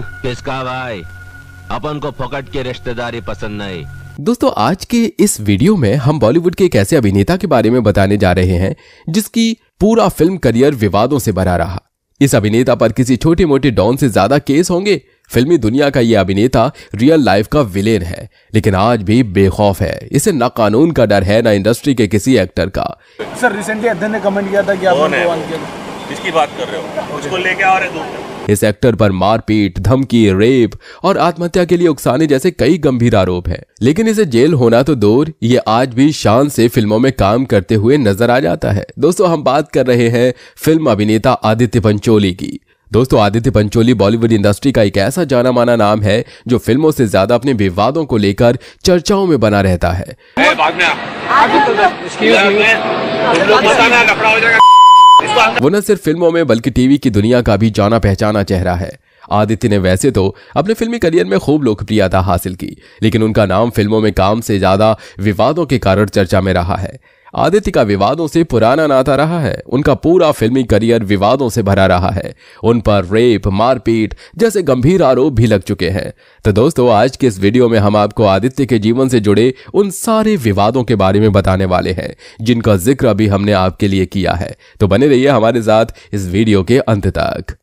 किसका भाई अपन को फोकट की रिश्तेदारी पसंद नहीं दोस्तों आज के इस वीडियो में हम बॉलीवुड के एक ऐसे अभिनेता के बारे में बताने जा रहे हैं जिसकी पूरा फिल्म करियर विवादों से भरा रहा इस अभिनेता पर किसी छोटे मोटे डॉन से ज्यादा केस होंगे फिल्मी दुनिया का ये अभिनेता रियल लाइफ का विलेन है लेकिन आज भी बेखौफ है इसे ना कानून का डर है ना इंडस्ट्री के किसी एक्टर का सर रिसेंटली ने कमेंट किया था कि आप इसकी बात कर रहे हो उसको लेके आ रहे दूर इस एक्टर पर मारपीट धमकी रेप और आत्महत्या के लिए उकसाने जैसे कई गंभीर आरोप हैं। लेकिन इसे जेल होना तो दूर ये आज भी शान से फिल्मों में काम करते हुए नजर आ जाता है दोस्तों हम बात कर रहे हैं फिल्म अभिनेता आदित्य पंचोली की दोस्तों आदित्य पंचोली बॉलीवुड इंडस्ट्री का एक ऐसा जाना माना नाम है जो फिल्मों से ज्यादा अपने विवादों को लेकर चर्चाओं में बना रहता है वो न सिर्फ फिल्मों में बल्कि टीवी की दुनिया का भी जाना पहचाना चेहरा है आदित्य ने वैसे तो अपने फिल्मी करियर में खूब लोकप्रियता हासिल की लेकिन उनका नाम फिल्मों में काम से ज्यादा विवादों के कारण चर्चा में रहा है आदित्य का विवादों से पुराना नाता रहा है उनका पूरा फिल्मी करियर विवादों से भरा रहा है उन पर रेप मारपीट जैसे गंभीर आरोप भी लग चुके हैं तो दोस्तों आज के इस वीडियो में हम आपको आदित्य के जीवन से जुड़े उन सारे विवादों के बारे में बताने वाले हैं जिनका जिक्र अभी हमने आपके लिए किया है तो बने रहिए हमारे साथ इस वीडियो के अंत तक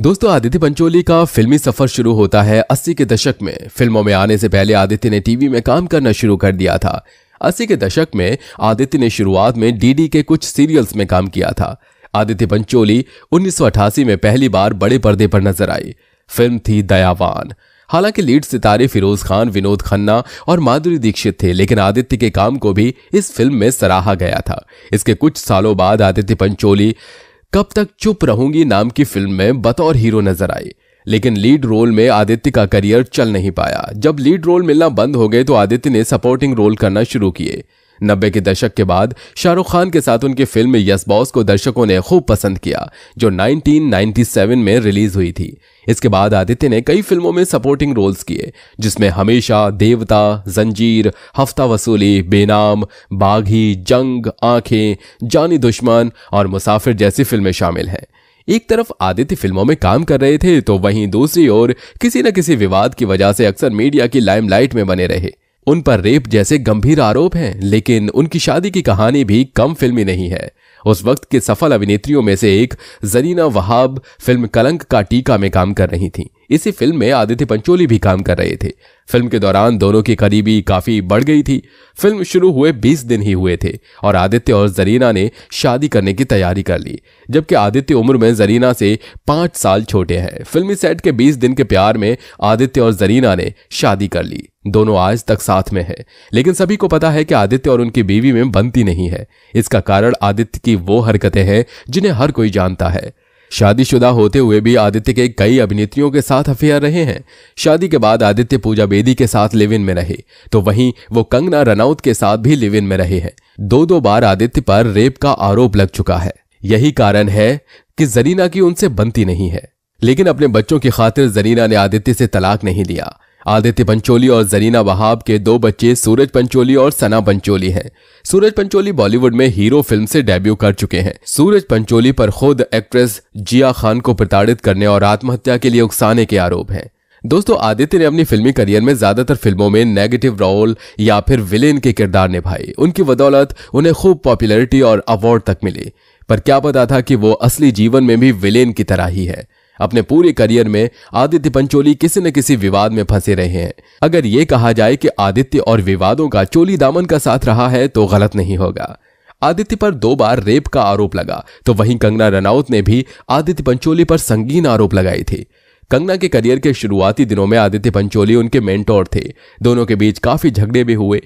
दोस्तों आदित्य पंचोली का फिल्मी सफर शुरू होता है 80 के दशक में फिल्मों में आने से पहले आदित्य ने टीवी में काम करना शुरू कर दिया था अस्सी के दशक में आदित्य ने शुरुआत में डीडी के कुछ सीरियल्स में काम किया था आदित्य पंचोली उन्नीस में पहली बार बड़े पर्दे पर नजर आई फिल्म थी दयावान हालांकि लीड सितारे फिरोज खान विनोद खन्ना और माधुरी दीक्षित थे लेकिन आदित्य के काम को भी इस फिल्म में सराहा गया था इसके कुछ सालों बाद आदित्य पंचोली कब तक चुप रहूंगी नाम की फिल्म में बतौर हीरो नजर आई लेकिन लीड रोल में आदित्य का करियर चल नहीं पाया जब लीड रोल मिलना बंद हो गए तो आदित्य ने सपोर्टिंग रोल करना शुरू किए नब्बे के दशक के बाद शाहरुख खान के साथ उनकी फिल्म यस बॉस को दर्शकों ने खूब पसंद किया जो 1997 में रिलीज हुई थी इसके बाद आदित्य ने कई फिल्मों में सपोर्टिंग रोल्स किए जिसमें हमेशा देवता जंजीर हफ्ता वसूली बेनाम बाघी जंग आंखें जानी दुश्मन और मुसाफिर जैसी फिल्में शामिल हैं एक तरफ आदित्य फिल्मों में काम कर रहे थे तो वहीं दूसरी ओर किसी न किसी विवाद की वजह से अक्सर मीडिया की लाइमलाइट में बने रहे उन पर रेप जैसे गंभीर आरोप हैं लेकिन उनकी शादी की कहानी भी कम फिल्मी नहीं है उस वक्त के सफल अभिनेत्रियों में से एक जरीना वहाब फिल्म कलंक का टीका में काम कर रही थीं इसी फिल्म में आदित्य पंचोली भी काम कर रहे थे फिल्म के दौरान दोनों की करीबी काफी बढ़ गई थी फिल्म शुरू हुए 20 दिन ही हुए थे और आदित्य और जरीना ने शादी करने की तैयारी कर ली जबकि आदित्य उम्र में जरीना से पांच साल छोटे हैं फिल्मी सेट के 20 दिन के प्यार में आदित्य और जरीना ने शादी कर ली दोनों आज तक साथ में हैं लेकिन सभी को पता है कि आदित्य और उनकी बीवी में बनती नहीं है इसका कारण आदित्य की वो हरकतें हैं जिन्हें हर कोई जानता है शादीशुदा होते हुए भी आदित्य के कई अभिनेत्रियों के साथ अफेयर रहे हैं शादी के बाद आदित्य पूजा बेदी के साथ लिव इन में रहे तो वहीं वो कंगना रनौत के साथ भी लिव इन में रहे हैं दो दो बार आदित्य पर रेप का आरोप लग चुका है यही कारण है कि जरीना की उनसे बनती नहीं है लेकिन अपने बच्चों की खातिर जरीना ने आदित्य से तलाक नहीं लिया आदित्य पंचोली और जरीना वहाब के दो बच्चे सूरज पंचोली और सना पंचोली हैं सूरज पंचोली बॉलीवुड में हीरो फिल्म से डेब्यू कर चुके हैं सूरज पंचोली पर खुद एक्ट्रेस जिया खान को प्रताड़ित करने और आत्महत्या के लिए उकसाने के आरोप हैं दोस्तों आदित्य ने अपनी फिल्मी करियर में ज्यादातर फिल्मों में नेगेटिव रोल या फिर विलेन के किरदार निभाए उनकी बदौलत उन्हें खूब पॉपुलरिटी और अवार्ड तक मिले पर क्या पता था कि वो असली जीवन में भी विलेन की तरह ही है अपने पूरे करियर में आदित्य पंचोली किसी न किसी विवाद में फंसे रहे हैं अगर ये कहा जाए कि आदित्य और विवादों का चोली दामन का साथ रहा है तो गलत नहीं होगा आदित्य पर दो बार रेप का आरोप लगा तो वहीं कंगना रनौत ने भी आदित्य पंचोली पर संगीन आरोप लगाई थी कंगना के करियर के शुरुआती दिनों में आदित्य पंचोली उनके मेंटोर थे दोनों के बीच काफी झगड़े भी हुए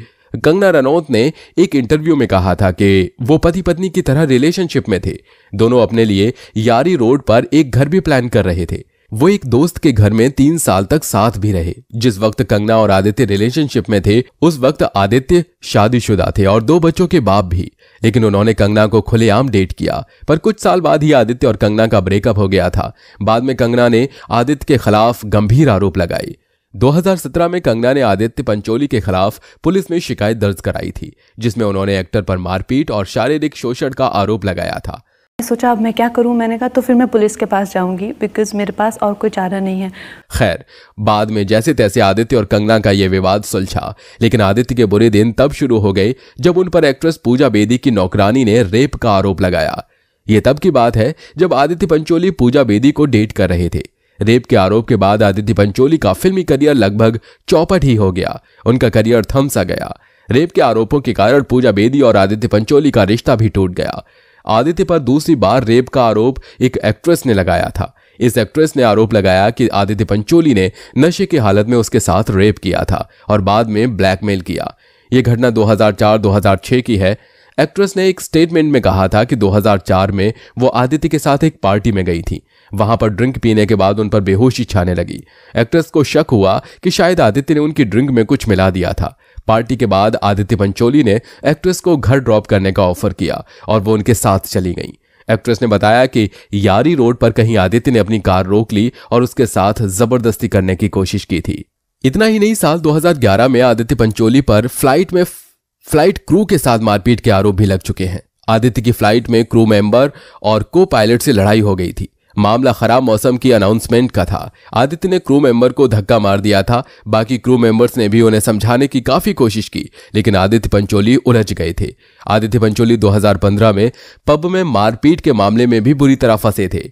कंगना रनौत ने एक इंटरव्यू में कहा था कि वो पति पत्नी की तरह रिलेशनशिप में थे दोनों अपने लिए यारी रोड पर एक घर भी प्लान कर रहे थे वो एक दोस्त के घर में तीन साल तक साथ भी रहे जिस वक्त कंगना और आदित्य रिलेशनशिप में थे उस वक्त आदित्य शादीशुदा थे और दो बच्चों के बाप भी लेकिन उन्होंने कंगना को खुलेआम डेट किया पर कुछ साल बाद ही आदित्य और कंगना का ब्रेकअप हो गया था बाद में कंगना ने आदित्य के खिलाफ गंभीर आरोप लगाए 2017 में कंगना ने आदित्य पंचोली के खिलाफ पुलिस में शिकायत दर्ज कराई थी जिसमें उन्होंने एक्टर पर मारपीट और शारीरिक शोषण का आरोप लगाया था सोचा अब मैं क्या करूं मैंने कहा तो फिर मैं पुलिस के पास जाऊंगी बिकॉज मेरे पास और कोई चारा नहीं है खैर बाद में जैसे तैसे आदित्य और कंगना का यह विवाद सुलझा लेकिन आदित्य के बुरे दिन तब शुरू हो गए जब उन पर एक्ट्रेस पूजा बेदी की नौकरानी ने रेप का आरोप लगाया ये तब की बात है जब आदित्य पंचोली पूजा बेदी को डेट कर रहे थे रेप के आरोप के बाद आदित्य पंचोली का फिल्मी करियर लगभग चौपट ही हो गया उनका करियर थम सा गया रेप के आरोपों के कारण पूजा बेदी और आदित्य पंचोली का रिश्ता भी टूट गया आदित्य पर दूसरी बार रेप का आरोप एक एक्ट्रेस ने लगाया था इस एक्ट्रेस ने आरोप लगाया कि आदित्य पंचोली ने नशे की हालत में उसके साथ रेप किया था और बाद में ब्लैकमेल किया ये घटना 2004-2006 की है एक्ट्रेस ने एक स्टेटमेंट में कहा था कि 2004 में वो आदित्य के साथ एक पार्टी में गई थी वहां पर ड्रिंक पीने के बाद उन पर बेहोशी छाने लगी एक्ट्रेस को शक हुआ कि शायद आदित्य ने उनकी ड्रिंक में कुछ मिला दिया था पार्टी के बाद आदित्य पंचोली ने एक्ट्रेस को घर ड्रॉप करने का ऑफर किया और वो उनके साथ चली गई एक्ट्रेस ने बताया कि यारी रोड पर कहीं आदित्य ने अपनी कार रोक ली और उसके साथ जबरदस्ती करने की कोशिश की थी इतना ही नहीं साल 2011 में आदित्य पंचोली पर फ्लाइट में फ्लाइट क्रू के साथ मारपीट के आरोप भी लग चुके हैं आदित्य की फ्लाइट में क्रू मेंबर और को पायलट से लड़ाई हो गई थी मामला खराब मौसम की अनाउंसमेंट का था आदित्य ने क्रू मेंबर को धक्का मार दिया था बाकी क्रू मेंबर्स ने भी उन्हें समझाने की काफी कोशिश की लेकिन आदित्य पंचोली उलझ गए थे आदित्य पंचोली 2015 में पब में मारपीट के मामले में भी बुरी तरह फंसे थे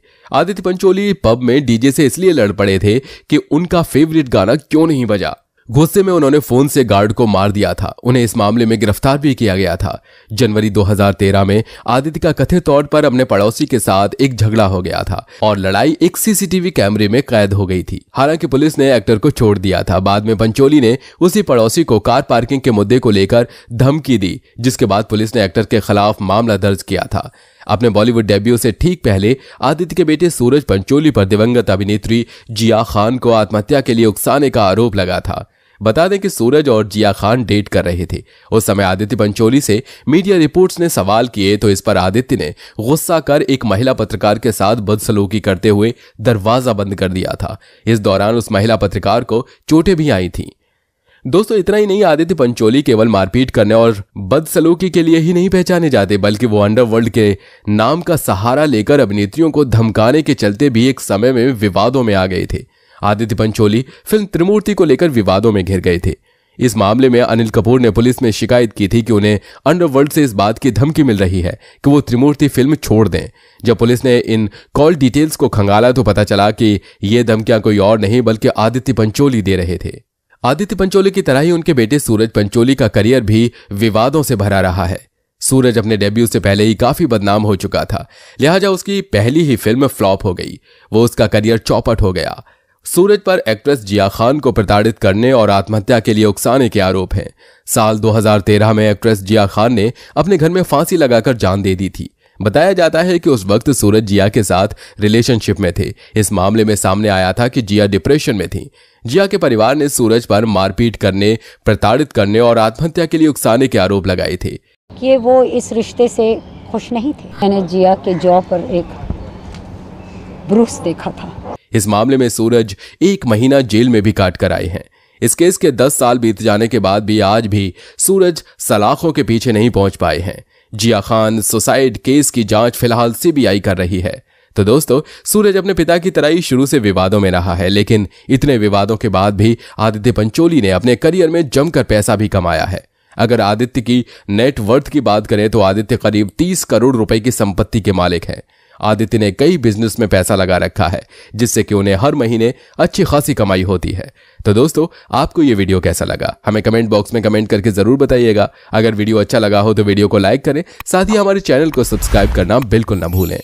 आदित्य पंचोली पब में डीजे से इसलिए लड़ पड़े थे कि उनका फेवरेट गाना क्यों नहीं बजा गुस्से में उन्होंने फोन से गार्ड को मार दिया था उन्हें इस मामले में गिरफ्तार भी किया गया था जनवरी 2013 में आदित्य का कथित तौर पर अपने पड़ोसी के साथ एक झगड़ा हो गया था और लड़ाई एक सीसीटीवी कैमरे में कैद हो गई थी हालांकि पुलिस ने एक्टर को छोड़ दिया था बाद में पंचोली ने उसी पड़ोसी को कार पार्किंग के मुद्दे को लेकर धमकी दी जिसके बाद पुलिस ने एक्टर के खिलाफ मामला दर्ज किया था अपने बॉलीवुड डेब्यू से ठीक पहले आदित्य के बेटे सूरज पंचोली पर दिवंगत अभिनेत्री जिया खान को आत्महत्या के लिए उकसाने का आरोप लगा था बता दें कि सूरज और जिया खान डेट कर रहे थे उस समय आदित्य पंचोली से मीडिया रिपोर्ट्स ने सवाल किए तो इस पर आदित्य ने गुस्सा कर एक महिला पत्रकार के साथ बदसलूकी करते हुए दरवाजा बंद कर दिया था इस दौरान उस महिला पत्रकार को चोटें भी आई थी दोस्तों इतना ही नहीं आदित्य पंचोली केवल मारपीट करने और बदसलूकी के लिए ही नहीं पहचाने जाते बल्कि वो अंडरवर्ल्ड के नाम का सहारा लेकर अभिनेत्रियों को धमकाने के चलते भी एक समय में विवादों में आ गए थे आदित्य पंचोली फिल्म त्रिमूर्ति को लेकर विवादों में घिर गए थे इस मामले में अनिल कपूर ने पुलिस में शिकायत की थी कि उन्हें अंडरवर्ल्ड से इस बात की धमकी मिल रही है कि वो त्रिमूर्ति फिल्म छोड़ दें जब पुलिस ने इन कॉल डिटेल्स को खंगाला तो पता चला कि ये धमकियां कोई और नहीं बल्कि आदित्य पंचोली दे रहे थे आदित्य पंचोली की तरह ही उनके बेटे सूरज पंचोली का करियर भी विवादों से भरा रहा है सूरज अपने डेब्यू से पहले ही काफी बदनाम हो चुका था लिहाजा उसकी पहली ही फिल्म फ्लॉप हो गई वो उसका करियर चौपट हो गया सूरज पर एक्ट्रेस जिया खान को प्रताड़ित करने और आत्महत्या के लिए उकसाने के आरोप हैं साल 2013 में एक्ट्रेस जिया खान ने अपने घर में फांसी लगाकर जान दे दी थी बताया जाता है कि उस वक्त सूरज जिया के साथ रिलेशनशिप में थे इस मामले में सामने आया था कि जिया डिप्रेशन में थी जिया के परिवार ने सूरज पर मारपीट करने प्रताड़ित करने और आत्महत्या के लिए उकसाने के आरोप लगाए थे कि वो इस रिश्ते से खुश नहीं थे मैंने जिया के जॉब पर एक ब्रूस देखा था इस मामले में सूरज एक महीना जेल में भी काट कर आए हैं इस केस के दस साल बीत जाने के बाद भी आज भी सूरज सलाखों के पीछे नहीं पहुंच पाए हैं जिया खान सुसाइड केस की जांच फिलहाल सीबीआई कर रही है तो दोस्तों सूरज अपने पिता की तरह ही शुरू से विवादों में रहा है लेकिन इतने विवादों के बाद भी आदित्य पंचोली ने अपने करियर में जमकर पैसा भी कमाया है अगर आदित्य की नेटवर्थ की बात करें तो आदित्य करीब 30 करोड़ रुपए की संपत्ति के मालिक हैं आदित्य ने कई बिजनेस में पैसा लगा रखा है जिससे कि उन्हें हर महीने अच्छी खासी कमाई होती है तो दोस्तों आपको ये वीडियो कैसा लगा हमें कमेंट बॉक्स में कमेंट करके ज़रूर बताइएगा अगर वीडियो अच्छा लगा हो तो वीडियो को लाइक करें साथ ही हमारे चैनल को सब्सक्राइब करना बिल्कुल ना भूलें